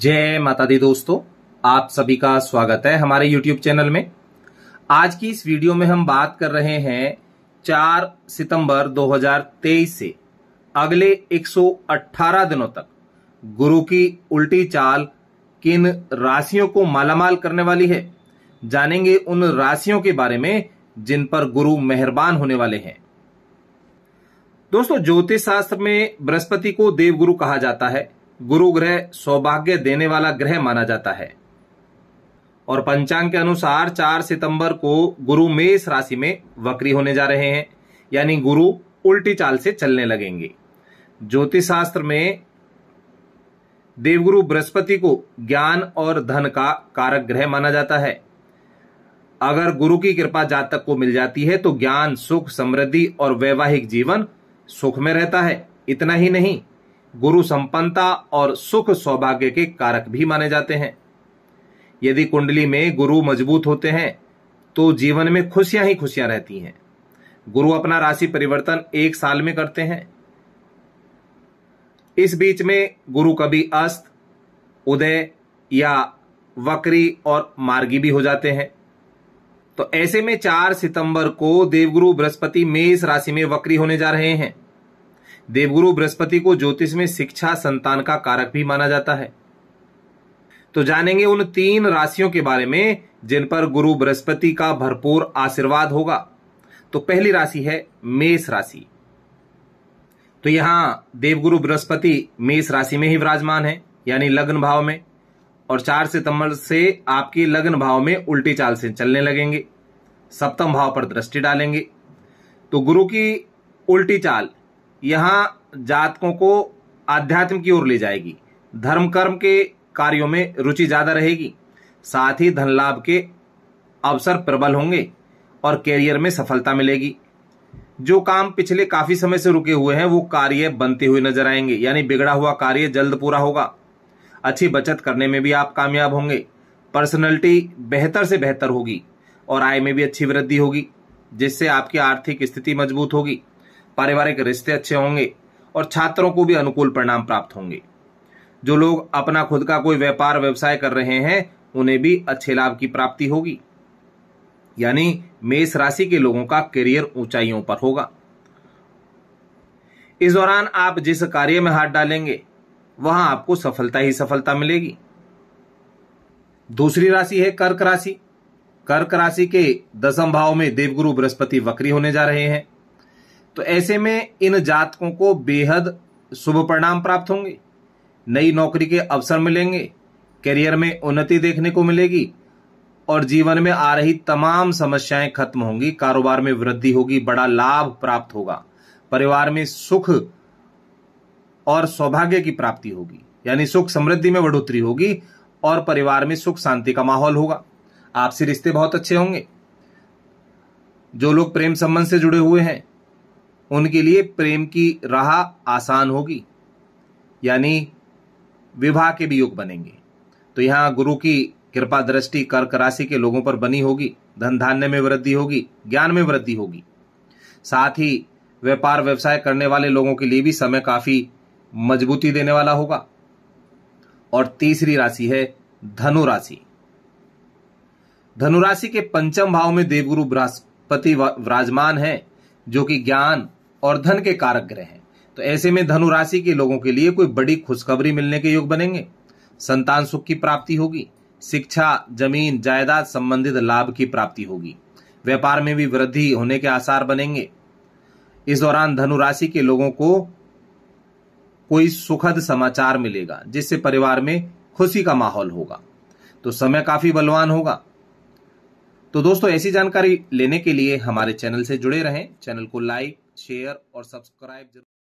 जय माता दी दोस्तों आप सभी का स्वागत है हमारे YouTube चैनल में आज की इस वीडियो में हम बात कर रहे हैं 4 सितंबर 2023 से अगले 118 दिनों तक गुरु की उल्टी चाल किन राशियों को मालामाल करने वाली है जानेंगे उन राशियों के बारे में जिन पर गुरु मेहरबान होने वाले हैं दोस्तों ज्योतिष शास्त्र में बृहस्पति को देवगुरु कहा जाता है गुरु ग्रह सौभाग्य देने वाला ग्रह माना जाता है और पंचांग के अनुसार 4 सितंबर को गुरु मेष राशि में वक्री होने जा रहे हैं यानी गुरु उल्टी चाल से चलने लगेंगे ज्योतिष शास्त्र में देवगुरु बृहस्पति को ज्ञान और धन का कारक ग्रह माना जाता है अगर गुरु की कृपा जातक को मिल जाती है तो ज्ञान सुख समृद्धि और वैवाहिक जीवन सुख में रहता है इतना ही नहीं गुरु संपन्नता और सुख सौभाग्य के कारक भी माने जाते हैं यदि कुंडली में गुरु मजबूत होते हैं तो जीवन में खुशियां ही खुशियां रहती हैं गुरु अपना राशि परिवर्तन एक साल में करते हैं इस बीच में गुरु कभी अस्त उदय या वक्री और मार्गी भी हो जाते हैं तो ऐसे में चार सितंबर को देवगुरु बृहस्पति मेष राशि में वक्री होने जा रहे हैं देवगुरु बृहस्पति को ज्योतिष में शिक्षा संतान का कारक भी माना जाता है तो जानेंगे उन तीन राशियों के बारे में जिन पर गुरु बृहस्पति का भरपूर आशीर्वाद होगा तो पहली राशि है मेष राशि तो यहां देवगुरु बृहस्पति मेष राशि में ही विराजमान है यानी लग्न भाव में और चार सितंबर से आपके लग्न भाव में उल्टी चाल से चलने लगेंगे सप्तम भाव पर दृष्टि डालेंगे तो गुरु की उल्टी चाल यहाँ जातकों को आध्यात्म की ओर ले जाएगी धर्म कर्म के कार्यों में रुचि ज़्यादा रहेगी साथ ही धन लाभ के अवसर प्रबल होंगे और कैरियर में सफलता मिलेगी जो काम पिछले काफ़ी समय से रुके हुए हैं वो कार्य बनते हुए नजर आएंगे यानी बिगड़ा हुआ कार्य जल्द पूरा होगा अच्छी बचत करने में भी आप कामयाब होंगे पर्सनैलिटी बेहतर से बेहतर होगी और आय में भी अच्छी वृद्धि होगी जिससे आपकी आर्थिक स्थिति मजबूत होगी पारिवारिक रिश्ते अच्छे होंगे और छात्रों को भी अनुकूल परिणाम प्राप्त होंगे जो लोग अपना खुद का कोई व्यापार व्यवसाय कर रहे हैं उन्हें भी अच्छे लाभ की प्राप्ति होगी यानी मेष राशि के लोगों का करियर ऊंचाइयों पर होगा इस दौरान आप जिस कार्य में हाथ डालेंगे वहां आपको सफलता ही सफलता मिलेगी दूसरी राशि है कर्क राशि कर्क राशि के दसम भाव में देवगुरु बृहस्पति वक्री होने जा रहे हैं तो ऐसे में इन जातकों को बेहद शुभ परिणाम प्राप्त होंगे नई नौकरी के अवसर मिलेंगे करियर में उन्नति देखने को मिलेगी और जीवन में आ रही तमाम समस्याएं खत्म होंगी कारोबार में वृद्धि होगी बड़ा लाभ प्राप्त होगा परिवार में सुख और सौभाग्य की प्राप्ति होगी यानी सुख समृद्धि में बढ़ोतरी होगी और परिवार में सुख शांति का माहौल होगा आपसे रिश्ते बहुत अच्छे होंगे जो लोग प्रेम संबंध से जुड़े हुए हैं उनके लिए प्रेम की राह आसान होगी यानी विवाह के भी योग बनेंगे तो यहाँ गुरु की कृपा दृष्टि कर्क राशि के लोगों पर बनी होगी धन धान्य में वृद्धि होगी ज्ञान में वृद्धि होगी साथ ही व्यापार व्यवसाय करने वाले लोगों के लिए भी समय काफी मजबूती देने वाला होगा और तीसरी राशि है धनु राशि धनु राशि के पंचम भाव में देवगुरु बृहस्पति विराजमान है जो कि ज्ञान और धन के कारक ग्रह हैं तो ऐसे में धनु राशि के लोगों के लिए कोई बड़ी खुशखबरी मिलने के योग बनेंगे संतान सुख की प्राप्ति होगी शिक्षा जमीन जायदाद संबंधित लाभ की प्राप्ति होगी व्यापार में भी वृद्धि होने के आसार बनेंगे इस दौरान धनु राशि के लोगों को कोई सुखद समाचार मिलेगा जिससे परिवार में खुशी का माहौल होगा तो समय काफी बलवान होगा तो दोस्तों ऐसी जानकारी लेने के लिए हमारे चैनल से जुड़े रहें चैनल को लाइक शेयर और सब्सक्राइब जरूर